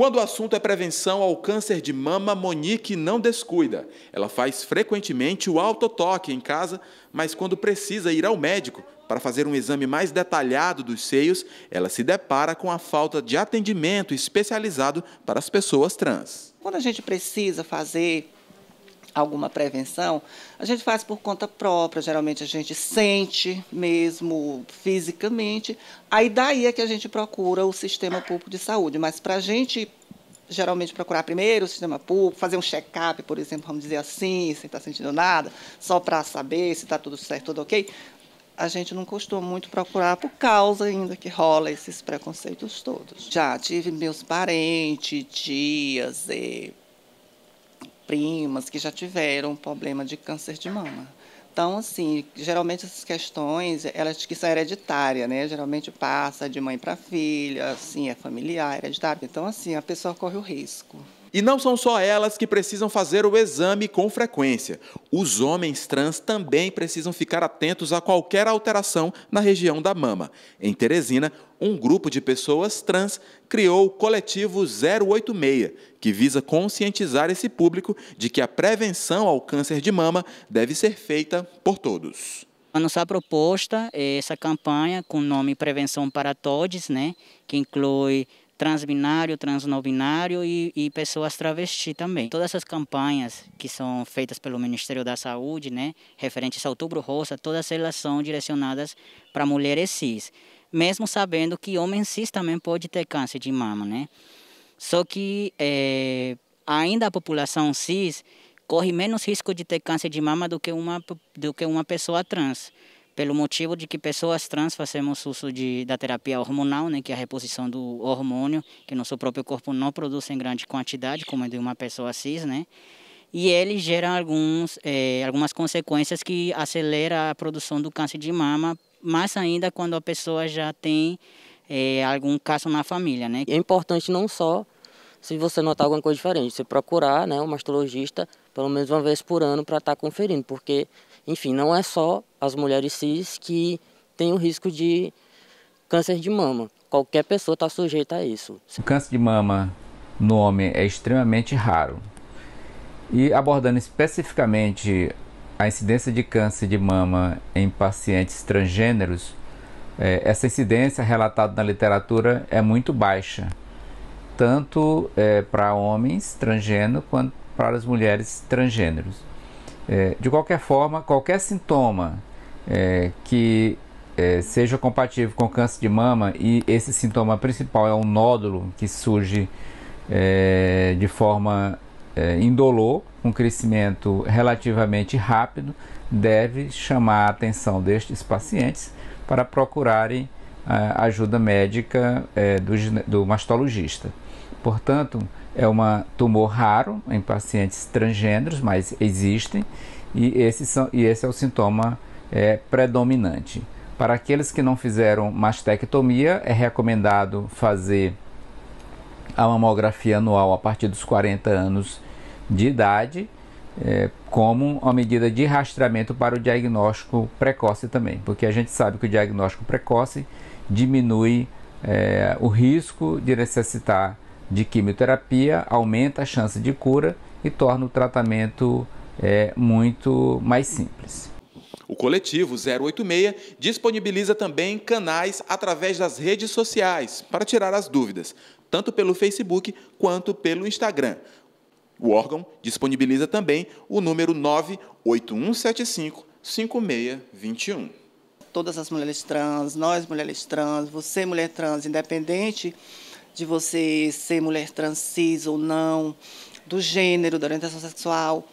Quando o assunto é prevenção ao câncer de mama, Monique não descuida. Ela faz frequentemente o autotoque em casa, mas quando precisa ir ao médico para fazer um exame mais detalhado dos seios, ela se depara com a falta de atendimento especializado para as pessoas trans. Quando a gente precisa fazer alguma prevenção, a gente faz por conta própria, geralmente a gente sente mesmo fisicamente. Aí daí é que a gente procura o sistema público de saúde. Mas para a gente geralmente procurar primeiro o sistema público, fazer um check-up, por exemplo, vamos dizer assim, se está sentindo nada, só para saber se está tudo certo, tudo ok. A gente não costuma muito procurar por causa ainda que rola esses preconceitos todos. Já tive meus parentes, tias, e primas que já tiveram problema de câncer de mama. Então, assim, geralmente essas questões, elas que são hereditárias, né? Geralmente passa de mãe para filha, assim, é familiar, hereditário. Então, assim, a pessoa corre o risco. E não são só elas que precisam fazer o exame com frequência. Os homens trans também precisam ficar atentos a qualquer alteração na região da mama. Em Teresina, um grupo de pessoas trans criou o coletivo 086, que visa conscientizar esse público de que a prevenção ao câncer de mama deve ser feita por todos. A nossa proposta é essa campanha com o nome Prevenção para Todes, né, que inclui transbinário, transnobinário e, e pessoas travesti também. Todas essas campanhas que são feitas pelo Ministério da Saúde, né, referentes ao outubro rosa, todas elas são direcionadas para mulheres cis, mesmo sabendo que homens cis também pode ter câncer de mama, né? Só que é, ainda a população cis corre menos risco de ter câncer de mama do que uma, do que uma pessoa trans pelo motivo de que pessoas trans fazemos uso de, da terapia hormonal, né, que é a reposição do hormônio, que nosso próprio corpo não produz em grande quantidade, como é de uma pessoa cis, né? E ele gera alguns, é, algumas consequências que acelera a produção do câncer de mama, mas ainda quando a pessoa já tem é, algum caso na família, né? É importante não só se você notar alguma coisa diferente, você procurar né, um mastologista pelo menos uma vez por ano para estar tá conferindo, porque enfim, não é só as mulheres cis que têm o risco de câncer de mama. Qualquer pessoa está sujeita a isso. O câncer de mama no homem é extremamente raro. E abordando especificamente a incidência de câncer de mama em pacientes transgêneros, é, essa incidência relatada na literatura é muito baixa, tanto é, para homens transgêneros quanto para as mulheres transgêneros. É, de qualquer forma, qualquer sintoma é, que é, seja compatível com câncer de mama e esse sintoma principal é um nódulo que surge é, de forma é, indolor, um crescimento relativamente rápido, deve chamar a atenção destes pacientes para procurarem a é, ajuda médica do, do mastologista. Portanto, é um tumor raro em pacientes transgêneros, mas existem, e, são, e esse é o sintoma é, predominante. Para aqueles que não fizeram mastectomia, é recomendado fazer a mamografia anual a partir dos 40 anos de idade, é, como uma medida de rastreamento para o diagnóstico precoce também, porque a gente sabe que o diagnóstico precoce diminui é, o risco de necessitar de quimioterapia aumenta a chance de cura e torna o tratamento é, muito mais simples. O coletivo 086 disponibiliza também canais através das redes sociais para tirar as dúvidas, tanto pelo Facebook quanto pelo Instagram. O órgão disponibiliza também o número 98175 5621. Todas as mulheres trans, nós mulheres trans, você mulher trans, independente de você ser mulher trans ou não, do gênero, da orientação sexual,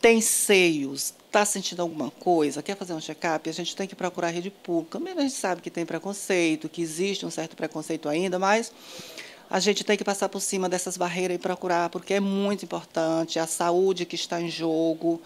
tem seios, está sentindo alguma coisa, quer fazer um check-up, a gente tem que procurar a rede pública. Mesmo a gente sabe que tem preconceito, que existe um certo preconceito ainda, mas a gente tem que passar por cima dessas barreiras e procurar, porque é muito importante a saúde que está em jogo.